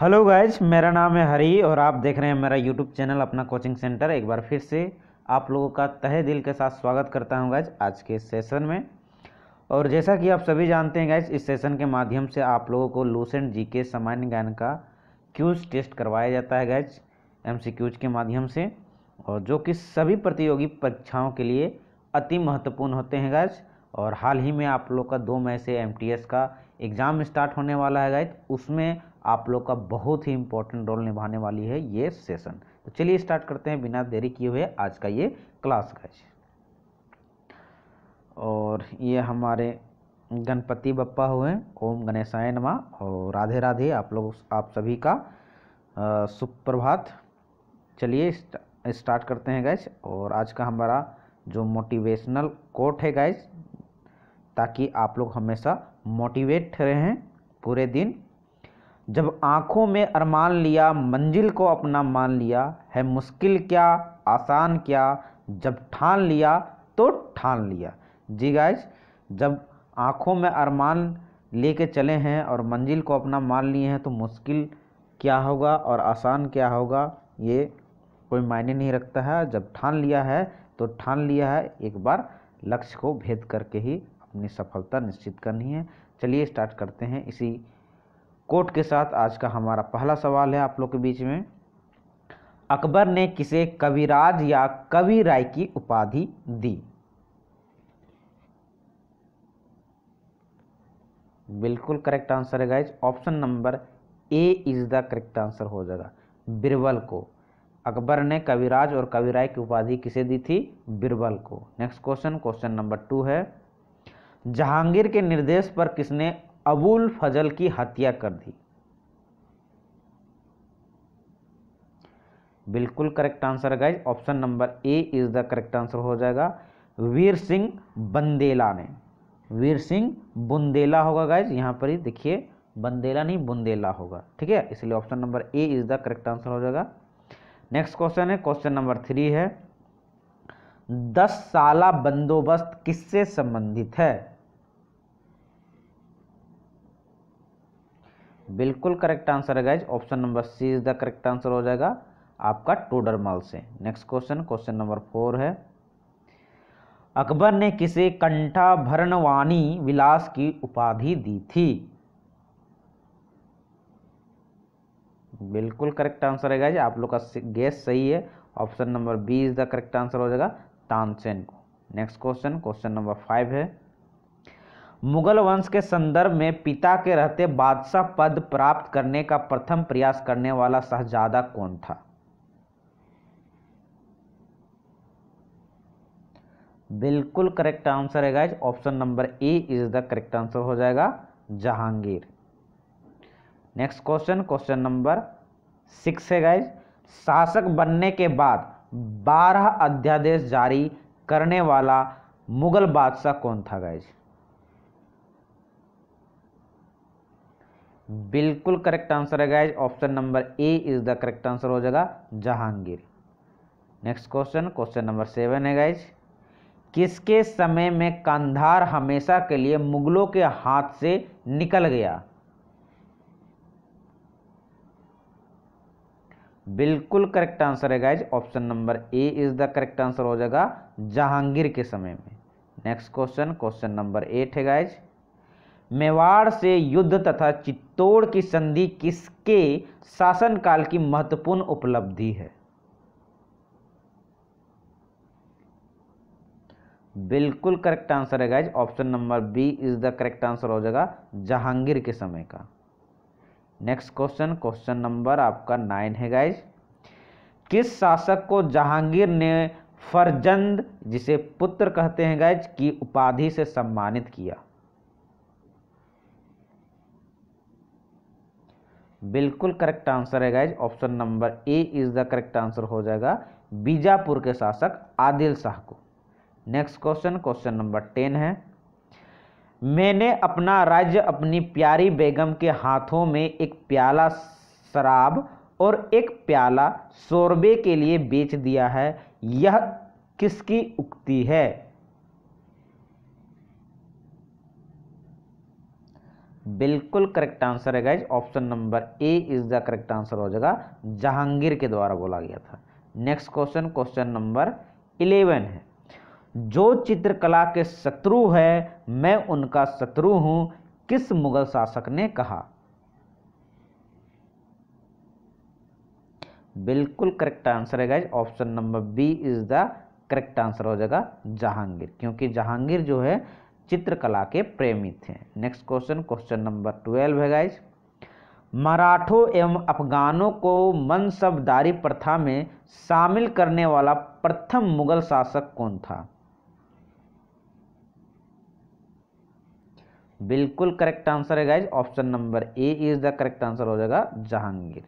hello guys मेरा नाम है हरी और आप देख रहे हैं मेरा यूट्यूब चैनल अपना कोचिंग सेंटर एक बार फिर से आप लोगों का तहे दिल के साथ स्वागत करता हूं गाइज आज के सेशन में और जैसा कि आप सभी जानते हैं गाइज इस सेशन के माध्यम से आप लोगों को लूसेंट जी के सामान्य ज्ञान का क्यूज टेस्ट करवाया जाता है गाइज एम के माध्यम से और जो कि सभी प्रतियोगी परीक्षाओं के लिए अति महत्वपूर्ण होते हैं गाइज और हाल ही में आप लोग का दो मई से एम का एग्ज़ाम स्टार्ट होने वाला है गाइज उसमें आप लोग का बहुत ही इंपॉर्टेंट रोल निभाने वाली है ये सेशन तो चलिए स्टार्ट करते हैं बिना देरी किए हुए आज का ये क्लास गाइज और ये हमारे गणपति बप्पा हुए ओम गणेशाय नमा और राधे राधे आप लोग आप सभी का सुप्रभात चलिए स्टार्ट करते हैं गैस और आज का हमारा जो मोटिवेशनल कोट है गैस ताकि आप लोग हमेशा मोटिवेट रहें पूरे दिन जब आँखों में अरमान लिया मंजिल को अपना मान लिया है मुश्किल क्या आसान क्या जब ठान लिया तो ठान लिया जी गाइज जब आँखों में अरमान लेके चले हैं और मंजिल को अपना मान लिए हैं तो मुश्किल क्या होगा और आसान क्या होगा ये कोई मायने नहीं रखता है जब ठान लिया है तो ठान लिया है एक बार लक्ष्य को भेद करके ही अपनी सफलता निश्चित करनी है चलिए स्टार्ट करते हैं इसी कोट के साथ आज का हमारा पहला सवाल है आप लोग के बीच में अकबर ने किसे कविराज या कवि राय की उपाधि दी बिल्कुल करेक्ट आंसर है guys option number A is the correct answer हो जाएगा बिरबल को अकबर ने कविराज और कविराय की उपाधि किसे दी थी बिरबल को next question question number two है जहांगीर के निर्देश पर किसने अबुल फजल की हत्या कर दी बिल्कुल करेक्ट आंसर है guys option number A is the correct answer हो जाएगा वीर सिंह बंदेला ने वीर सिंह बुंदेला होगा गाइज यहां पर ही देखिए बंदेला नहीं बुंदेला होगा ठीक है इसलिए option number A is the correct answer हो जाएगा नेक्स्ट क्वेश्चन है क्वेश्चन नंबर थ्री है दस साल बंदोबस्त किससे संबंधित है बिल्कुल करेक्ट आंसर है guys option number C is the correct answer हो जाएगा आपका माल से next question question number four है अकबर ने किसे भरण वाणी विलास की उपाधि दी थी बिल्कुल करेक्ट आंसर है गाइज आप लोग का गैस सही है option number B is the correct answer हो जाएगा तानसेन को next question question number five है मुगल वंश के संदर्भ में पिता के रहते बादशाह पद प्राप्त करने का प्रथम प्रयास करने वाला शहजादा कौन था बिल्कुल करेक्ट आंसर है guys option number A is the correct answer हो जाएगा Jahangir next question question number six है गाइज शासक बनने के बाद बारह अध्यादेश जारी करने वाला मुगल बादशाह कौन था गाइज बिल्कुल करेक्ट आंसर है guys option number A is the correct answer हो जाएगा Jahangir next question question number seven है गाइज किसके समय में कंधार हमेशा के लिए मुगलों के हाथ से निकल गया बिल्कुल करेक्ट आंसर है guys option number A is the correct answer हो जाएगा जहांगीर के समय में next question question number eight है गाइज मेवाड़ से युद्ध तथा चित्तौड़ की संधि किसके शासनकाल की महत्वपूर्ण उपलब्धि है बिल्कुल करेक्ट आंसर है guys option number B is the correct answer हो जाएगा जहांगीर के समय का नेक्स्ट क्वेश्चन क्वेश्चन नंबर आपका नाइन है गाइज किस शासक को जहांगीर ने फरजंद जिसे पुत्र कहते हैं गाइज की उपाधि से सम्मानित किया बिल्कुल करेक्ट आंसर है guys option number A is the correct answer हो जाएगा बीजापुर के शासक आदिल शाह को next question question number ten है मैंने अपना राज्य अपनी प्यारी बेगम के हाथों में एक प्याला शराब और एक प्याला शोरबे के लिए बेच दिया है यह किसकी उक्ति है बिल्कुल करेक्ट आंसर है guys option number A is the correct answer हो जाएगा जहांगीर के द्वारा बोला गया था next question question number eleven है जो चित्रकला के शत्रु है मैं उनका शत्रु हूं किस मुगल शासक ने कहा बिल्कुल करेक्ट आंसर है guys option number B is the correct answer हो जाएगा जहांगीर क्योंकि जहांगीर जो है चित्रकला के प्रेमी थे next question question number twelve है गाइज मराठों एवं अफगानों को मनसबदारी प्रथा में शामिल करने वाला प्रथम मुगल शासक कौन था बिल्कुल करेक्ट आंसर है guys option number A is the correct answer हो जाएगा Jahangir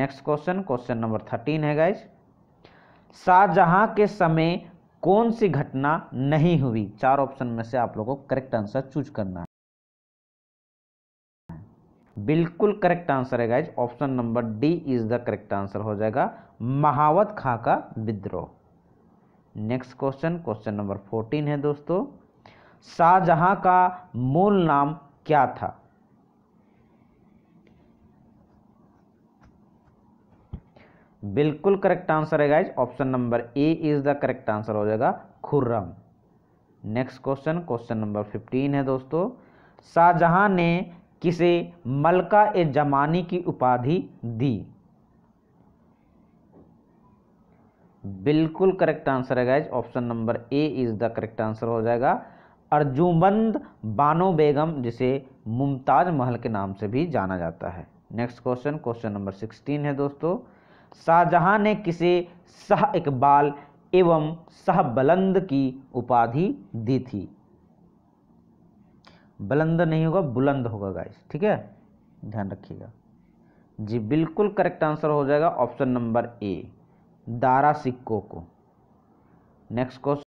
next question question number thirteen है गाइज शाहजहां के समय कौन सी घटना नहीं हुई चार ऑप्शन में से आप लोगों को करेक्ट आंसर चूज करना है बिल्कुल करेक्ट आंसर है guys option number D is the correct answer हो जाएगा महावत खां का विद्रोह next question question number fourteen है दोस्तों शाहजहां का मूल नाम क्या था बिल्कुल करेक्ट आंसर है guys option number A is the correct answer हो जाएगा Khurram next question question number fifteen है दोस्तों शाहजहां ने किसे मलका ए जमानी की उपाधि दी बिल्कुल करेक्ट आंसर है guys option number A is the correct answer हो जाएगा अर्जुमंद बानो बेगम जिसे मुमताज महल के नाम से भी जाना जाता है next question question number sixteen है दोस्तों शाहजहाँ ने किसे शाह इकबाल एवं शाह बुलंद की उपाधि दी थी बुलंद नहीं होगा बुलंद होगा गाइस ठीक है ध्यान रखिएगा जी बिल्कुल करेक्ट आंसर हो जाएगा ऑप्शन नंबर ए दारा सिक्कों को नेक्स्ट क्वेश्चन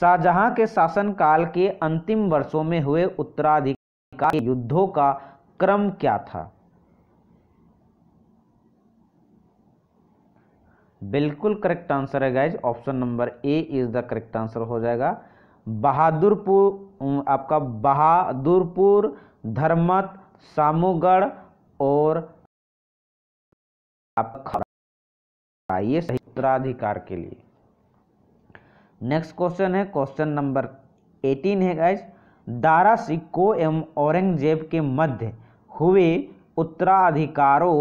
शाहजहां के शासनकाल के अंतिम वर्षों में हुए उत्तराधिकार युद्धों का क्रम क्या था बिल्कुल करेक्ट आंसर है guys option number A is the correct answer हो जाएगा बहादुरपुर आपका बहादुरपुर धर्मत सामूगढ़ और आपका ये सही उत्तराधिकार के लिए नेक्स्ट क्वेश्चन है क्वेश्चन नंबर एटीन है गाइज दारा सिक्को एवं औरंगजेब के मध्य हुए उत्तराधिकारों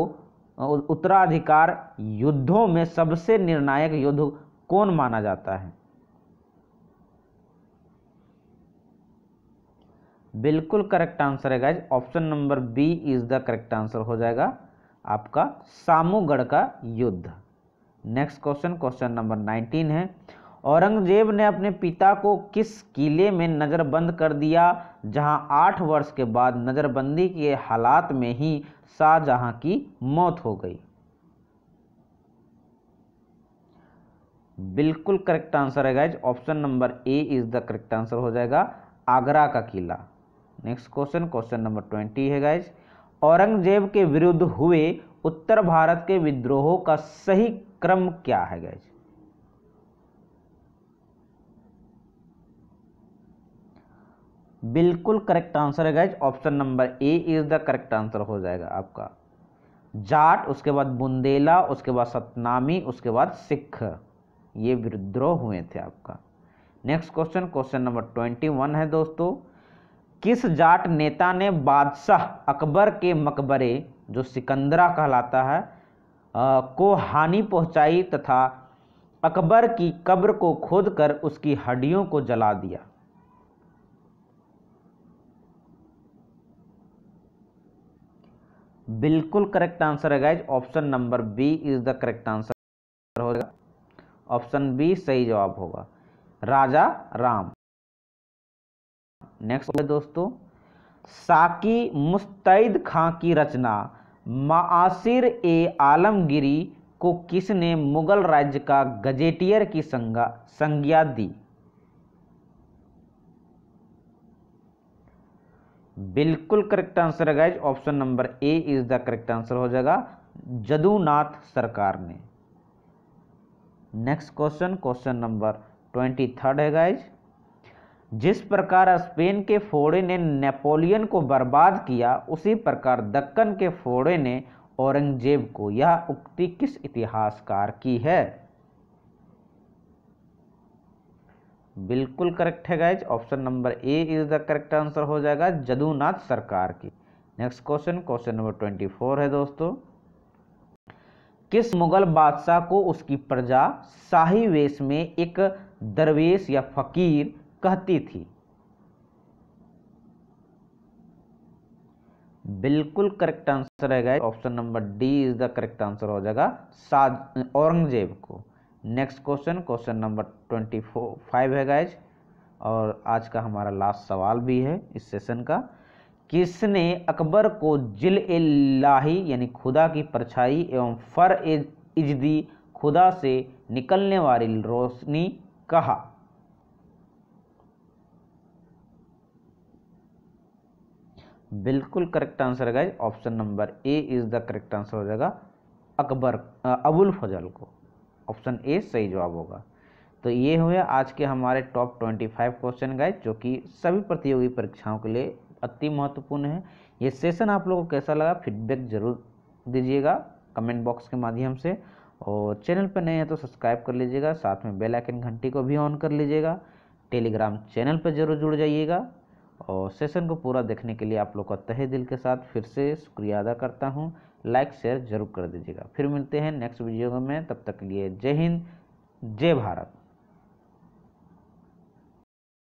उत्तराधिकार युद्धों में सबसे निर्णायक युद्ध कौन माना जाता है बिल्कुल करेक्ट आंसर है guys option number B is the correct answer हो जाएगा आपका सामूगढ़ का युद्ध next question question number nineteen है औरंगजेब ने अपने पिता को किस किले में नज़रबंद कर दिया जहां आठ वर्ष के बाद नज़रबंदी के हालात में ही शाहजहाँ की मौत हो गई बिल्कुल करेक्ट आंसर है guys option number A is the correct answer हो जाएगा आगरा का किला next question question number twenty है गाइज औरंगजेब के विरुद्ध हुए उत्तर भारत के विद्रोहों का सही क्रम क्या है गाइज बिल्कुल करेक्ट आंसर है guys option number A is the correct answer हो जाएगा आपका जाट उसके बाद बुंदेला उसके बाद सतनामी उसके बाद सिख ये विद्रोह हुए थे आपका next question question number twenty one है दोस्तों किस जाट नेता ने बादशाह अकबर के मकबरे जो सिकंदरा कहलाता है आ, को हानि पहुंचाई तथा अकबर की कब्र को खोदकर उसकी हड्डियों को जला दिया बिल्कुल करेक्ट आंसर है guys option number B is the correct answer होगा ऑप्शन बी सही जवाब होगा राजा राम नेक्स्ट दोस्तों साकी मुस्तैद खां की रचना मासिर ए आलमगिरी को किसने मुगल राज्य का गजेटियर की संज्ञा दी बिल्कुल करेक्ट आंसर है guys option number A is the correct answer हो जाएगा जदूनाथ सरकार ने next question question number twenty third है गाइज जिस प्रकार स्पेन के फोड़े ने नेपोलियन को बर्बाद किया उसी प्रकार दक्कन के फोड़े ने औरंगजेब को यह उक्ति किस इतिहासकार की है बिल्कुल करेक्ट है guys option number A is the correct answer हो जाएगा जदूनाथ सरकार की next question question number twenty four है दोस्तों किस मुगल बादशाह को उसकी प्रजा शाही वेश में एक दरवेश या फकीर कहती थी बिल्कुल करेक्ट आंसर है guys option number D is the correct answer हो जाएगा औरंगजेब को next question question number twenty four five है गाइज और आज का हमारा लास्ट सवाल भी है इस सेशन का किसने अकबर को जिल ए लाही यानी खुदा की परछाई एवं फर ए इजदी खुदा से निकलने वाली रोशनी कहा बिल्कुल करेक्ट आंसर है guys option number A is the correct answer हो जाएगा अकबर अबुल फजल को ऑप्शन ए सही जवाब होगा तो ये हुए आज के हमारे टॉप ट्वेंटी फाइव क्वेश्चन गए जो कि सभी प्रतियोगी परीक्षाओं के लिए अति महत्वपूर्ण है ये सेशन आप लोगों को कैसा लगा फीडबैक जरूर दीजिएगा कमेंट बॉक्स के माध्यम से और चैनल पर नए हैं तो सब्सक्राइब कर लीजिएगा साथ में बेल आइकन घंटी को भी ऑन कर लीजिएगा टेलीग्राम चैनल पर जरूर जुड़ जाइएगा और सेशन को पूरा देखने के लिए आप लोग का तहे दिल के साथ फिर से शुक्रिया अदा करता हूँ लाइक शेयर जरूर कर दीजिएगा फिर मिलते हैं नेक्स्ट वीडियो में तब तक के लिए जय हिंद जय भारत